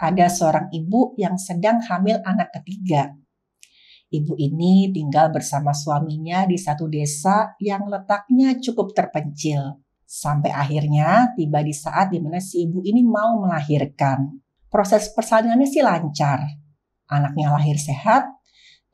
ada seorang ibu yang sedang hamil anak ketiga. Ibu ini tinggal bersama suaminya di satu desa yang letaknya cukup terpencil. Sampai akhirnya tiba di saat dimana si ibu ini mau melahirkan. Proses persalinannya sih lancar. Anaknya lahir sehat,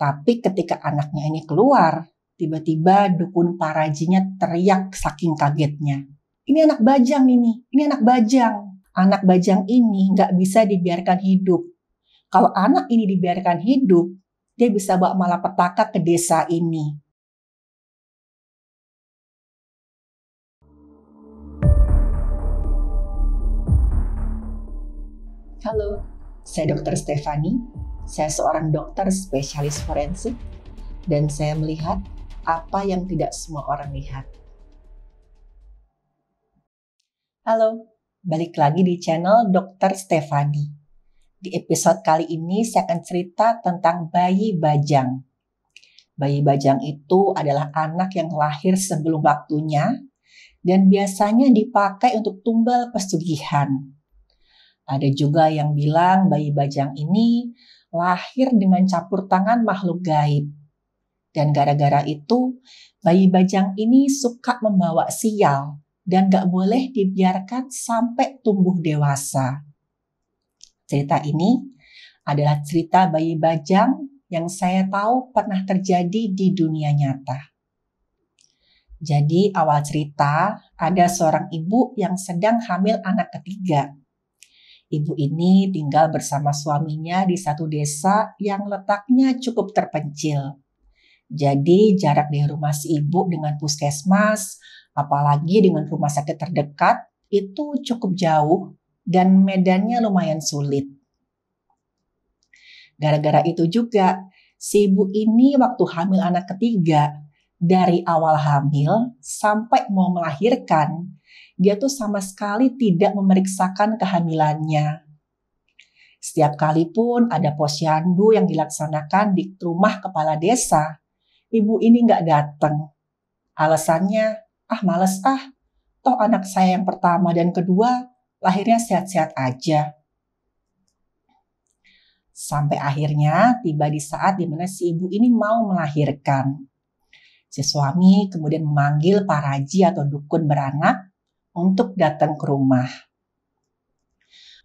tapi ketika anaknya ini keluar, tiba-tiba dukun parajinya teriak saking kagetnya. Ini anak bajang ini, ini anak bajang anak bajang ini nggak bisa dibiarkan hidup. Kalau anak ini dibiarkan hidup, dia bisa bawa malapetaka ke desa ini. Halo, saya Dr. Stefani. Saya seorang dokter spesialis forensik dan saya melihat apa yang tidak semua orang lihat. Halo, balik lagi di channel Dr. Stefani. Di episode kali ini saya akan cerita tentang bayi bajang. Bayi bajang itu adalah anak yang lahir sebelum waktunya dan biasanya dipakai untuk tumbal pesugihan. Ada juga yang bilang bayi bajang ini lahir dengan campur tangan makhluk gaib. Dan gara-gara itu, bayi bajang ini suka membawa sial dan gak boleh dibiarkan sampai tumbuh dewasa. Cerita ini adalah cerita bayi bajang yang saya tahu pernah terjadi di dunia nyata. Jadi awal cerita ada seorang ibu yang sedang hamil anak ketiga. Ibu ini tinggal bersama suaminya di satu desa yang letaknya cukup terpencil. Jadi jarak dari rumah si ibu dengan puskesmas apalagi dengan rumah sakit terdekat itu cukup jauh dan medannya lumayan sulit. Gara-gara itu juga, si ibu ini waktu hamil anak ketiga, dari awal hamil sampai mau melahirkan, dia tuh sama sekali tidak memeriksakan kehamilannya. Setiap kali pun ada posyandu yang dilaksanakan di rumah kepala desa, ibu ini nggak datang. Alasannya ah males ah, toh anak saya yang pertama dan kedua lahirnya sehat-sehat aja. Sampai akhirnya tiba di saat dimana si ibu ini mau melahirkan. Si suami kemudian memanggil para haji atau dukun beranak untuk datang ke rumah.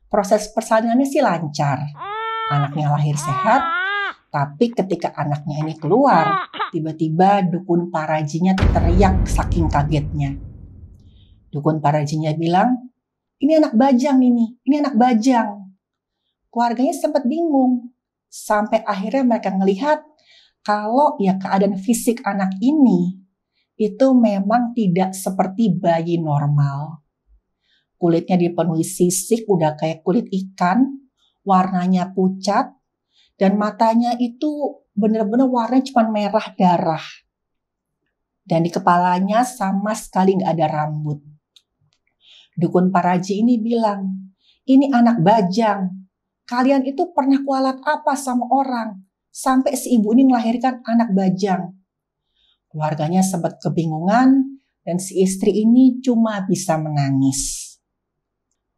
Proses persalinannya sih lancar. Anaknya lahir sehat, tapi ketika anaknya ini keluar, tiba-tiba dukun parajinya teriak saking kagetnya. Dukun parajinya bilang, ini anak bajang ini, ini anak bajang. Keluarganya sempat bingung, sampai akhirnya mereka melihat kalau ya keadaan fisik anak ini itu memang tidak seperti bayi normal. Kulitnya dipenuhi sisik, udah kayak kulit ikan, warnanya pucat, dan matanya itu benar-benar warnanya cuma merah darah. Dan di kepalanya sama sekali nggak ada rambut. Dukun Paraji ini bilang, ini anak bajang. Kalian itu pernah kualat apa sama orang? Sampai si ibu ini melahirkan anak bajang. Keluarganya sempat kebingungan dan si istri ini cuma bisa menangis.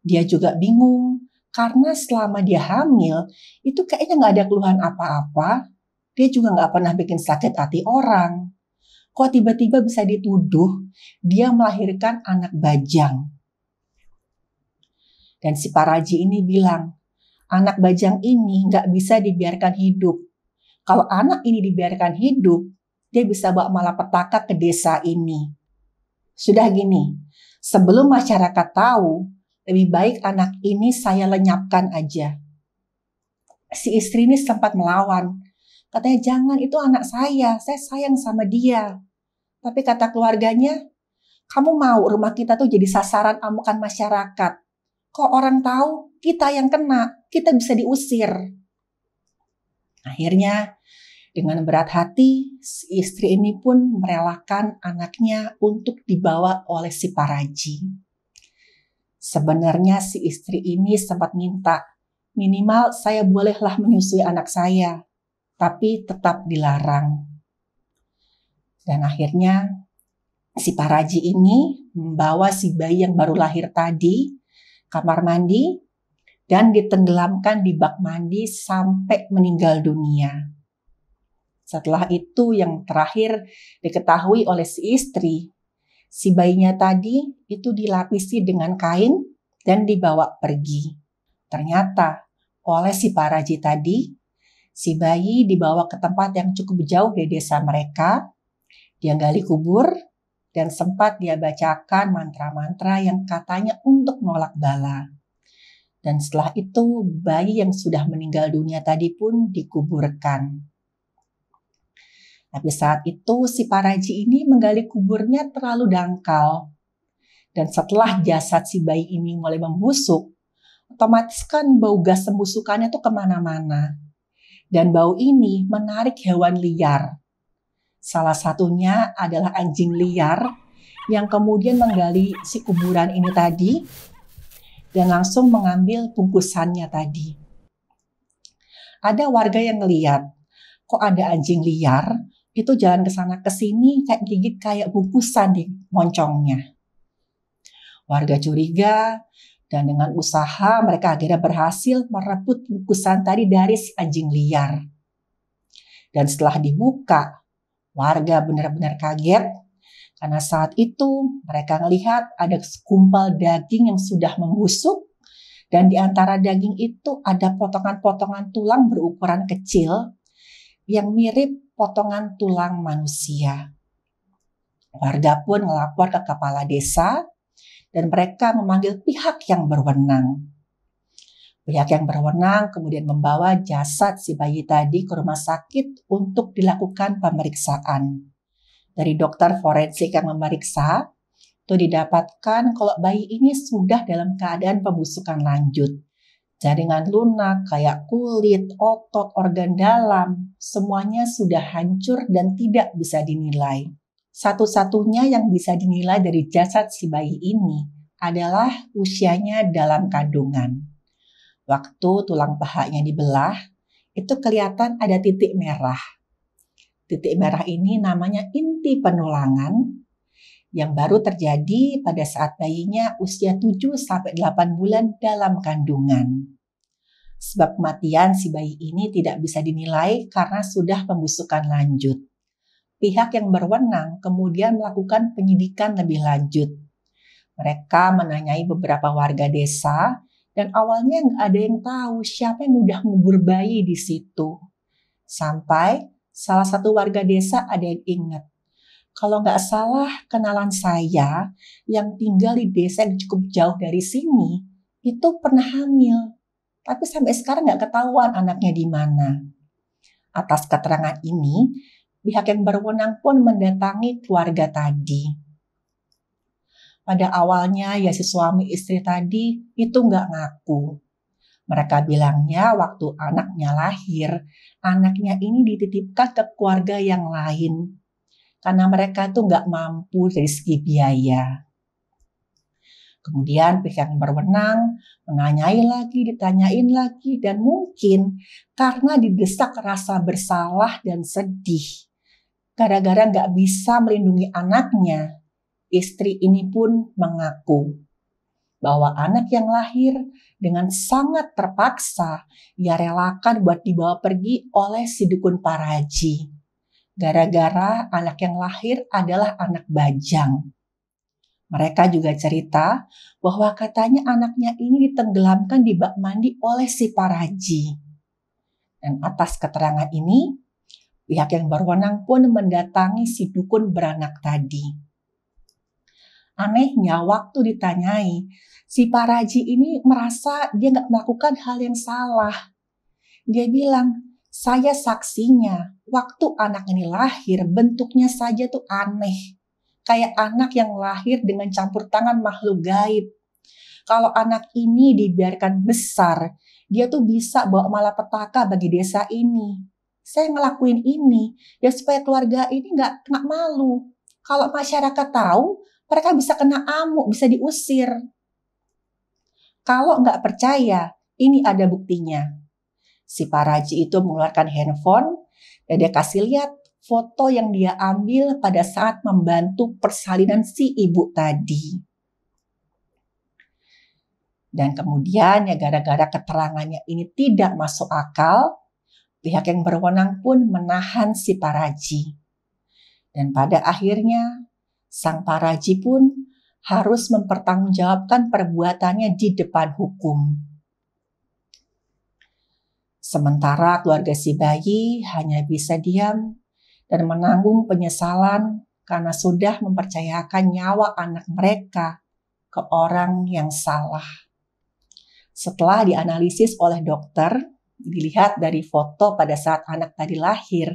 Dia juga bingung karena selama dia hamil, itu kayaknya nggak ada keluhan apa-apa. Dia juga nggak pernah bikin sakit hati orang. Kok tiba-tiba bisa dituduh dia melahirkan anak bajang? Dan si Paraji ini bilang, anak bajang ini nggak bisa dibiarkan hidup. Kalau anak ini dibiarkan hidup, dia bisa bawa malapetaka ke desa ini. Sudah gini, sebelum masyarakat tahu lebih baik anak ini saya lenyapkan aja. Si istri ini sempat melawan. Katanya jangan itu anak saya, saya sayang sama dia. Tapi kata keluarganya, kamu mau rumah kita tuh jadi sasaran amukan masyarakat. Kok orang tahu kita yang kena, kita bisa diusir. Akhirnya dengan berat hati, si istri ini pun merelakan anaknya untuk dibawa oleh si paraji. Sebenarnya si istri ini sempat minta, minimal saya bolehlah menyusui anak saya, tapi tetap dilarang. Dan akhirnya si paraji ini membawa si bayi yang baru lahir tadi kamar mandi dan ditenggelamkan di bak mandi sampai meninggal dunia. Setelah itu yang terakhir diketahui oleh si istri si bayinya tadi itu dilapisi dengan kain dan dibawa pergi. Ternyata oleh si paraji tadi, si bayi dibawa ke tempat yang cukup jauh dari desa mereka. Dia gali kubur dan sempat dia bacakan mantra-mantra yang katanya untuk nolak bala. Dan setelah itu bayi yang sudah meninggal dunia tadi pun dikuburkan. Tapi saat itu si paraji ini menggali kuburnya terlalu dangkal. Dan setelah jasad si bayi ini mulai membusuk, otomatis kan bau gas pembusukannya tuh kemana-mana. Dan bau ini menarik hewan liar. Salah satunya adalah anjing liar yang kemudian menggali si kuburan ini tadi dan langsung mengambil bungkusannya tadi. Ada warga yang ngeliat, kok ada anjing liar itu jalan ke sana ke sini kayak gigit kayak bungkusan di moncongnya. Warga curiga dan dengan usaha mereka akhirnya berhasil merebut bungkusan tadi dari si anjing liar. Dan setelah dibuka, warga benar-benar kaget karena saat itu mereka melihat ada sekumpal daging yang sudah membusuk dan di antara daging itu ada potongan-potongan tulang berukuran kecil yang mirip potongan tulang manusia. Warga pun melapor ke kepala desa dan mereka memanggil pihak yang berwenang. Pihak yang berwenang kemudian membawa jasad si bayi tadi ke rumah sakit untuk dilakukan pemeriksaan. Dari dokter forensik yang memeriksa, itu didapatkan kalau bayi ini sudah dalam keadaan pembusukan lanjut. Jaringan lunak, kayak kulit, otot, organ dalam, semuanya sudah hancur dan tidak bisa dinilai. Satu-satunya yang bisa dinilai dari jasad si bayi ini adalah usianya dalam kandungan. Waktu tulang pahanya dibelah, itu kelihatan ada titik merah. Titik merah ini namanya inti penulangan yang baru terjadi pada saat bayinya usia 7 8 bulan dalam kandungan. Sebab kematian si bayi ini tidak bisa dinilai karena sudah pembusukan lanjut. Pihak yang berwenang kemudian melakukan penyidikan lebih lanjut. Mereka menanyai beberapa warga desa dan awalnya nggak ada yang tahu siapa yang udah mengubur bayi di situ. Sampai salah satu warga desa ada yang ingat kalau nggak salah kenalan saya yang tinggal di desa yang cukup jauh dari sini itu pernah hamil. Tapi sampai sekarang nggak ketahuan anaknya di mana. Atas keterangan ini, pihak yang berwenang pun mendatangi keluarga tadi. Pada awalnya ya si suami istri tadi itu nggak ngaku. Mereka bilangnya waktu anaknya lahir, anaknya ini dititipkan ke keluarga yang lain karena mereka tuh nggak mampu dari segi biaya. Kemudian pihak yang berwenang menanyai lagi, ditanyain lagi, dan mungkin karena didesak rasa bersalah dan sedih, gara-gara nggak bisa melindungi anaknya, istri ini pun mengaku bahwa anak yang lahir dengan sangat terpaksa ia relakan buat dibawa pergi oleh si dukun paraji gara-gara anak yang lahir adalah anak bajang. Mereka juga cerita bahwa katanya anaknya ini ditenggelamkan di bak mandi oleh si paraji. Dan atas keterangan ini, pihak yang berwenang pun mendatangi si dukun beranak tadi. Anehnya waktu ditanyai, si paraji ini merasa dia nggak melakukan hal yang salah. Dia bilang, saya saksinya, waktu anak ini lahir bentuknya saja tuh aneh. Kayak anak yang lahir dengan campur tangan makhluk gaib. Kalau anak ini dibiarkan besar, dia tuh bisa bawa malapetaka bagi desa ini. Saya ngelakuin ini, ya supaya keluarga ini nggak kena malu. Kalau masyarakat tahu, mereka bisa kena amuk, bisa diusir. Kalau nggak percaya, ini ada buktinya si Paraji itu mengeluarkan handphone dan dia kasih lihat foto yang dia ambil pada saat membantu persalinan si ibu tadi. Dan kemudian ya gara-gara keterangannya ini tidak masuk akal, pihak yang berwenang pun menahan si Paraji. Dan pada akhirnya sang Paraji pun harus mempertanggungjawabkan perbuatannya di depan hukum. Sementara keluarga si bayi hanya bisa diam dan menanggung penyesalan karena sudah mempercayakan nyawa anak mereka ke orang yang salah. Setelah dianalisis oleh dokter, dilihat dari foto pada saat anak tadi lahir,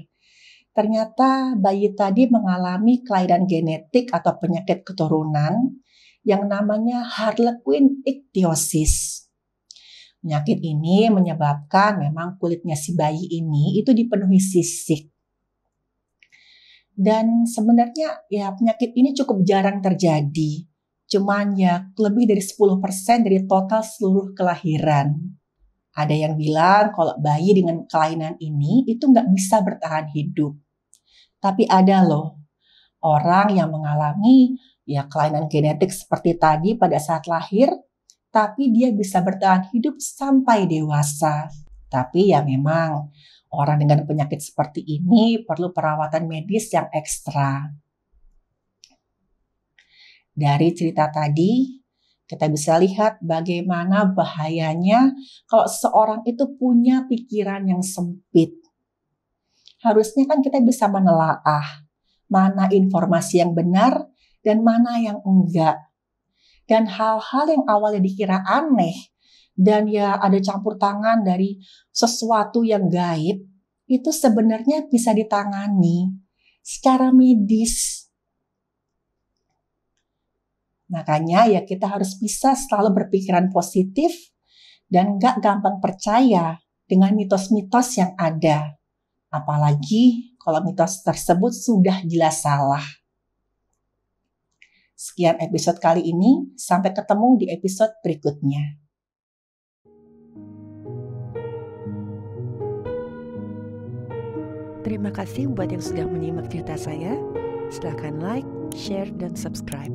ternyata bayi tadi mengalami kelahiran genetik atau penyakit keturunan yang namanya harlequin ichthyosis. Penyakit ini menyebabkan memang kulitnya si bayi ini itu dipenuhi sisik. Dan sebenarnya ya penyakit ini cukup jarang terjadi. Cuman ya lebih dari 10% dari total seluruh kelahiran. Ada yang bilang kalau bayi dengan kelainan ini itu nggak bisa bertahan hidup. Tapi ada loh orang yang mengalami ya kelainan genetik seperti tadi pada saat lahir tapi dia bisa bertahan hidup sampai dewasa. Tapi ya memang orang dengan penyakit seperti ini perlu perawatan medis yang ekstra. Dari cerita tadi, kita bisa lihat bagaimana bahayanya kalau seorang itu punya pikiran yang sempit. Harusnya kan kita bisa menelaah mana informasi yang benar dan mana yang enggak dan hal-hal yang awalnya dikira aneh dan ya ada campur tangan dari sesuatu yang gaib itu sebenarnya bisa ditangani secara medis. Makanya ya kita harus bisa selalu berpikiran positif dan gak gampang percaya dengan mitos-mitos yang ada. Apalagi kalau mitos tersebut sudah jelas salah. Sekian episode kali ini, sampai ketemu di episode berikutnya. Terima kasih buat yang sudah menyimak cerita saya. Silahkan like, share, dan subscribe.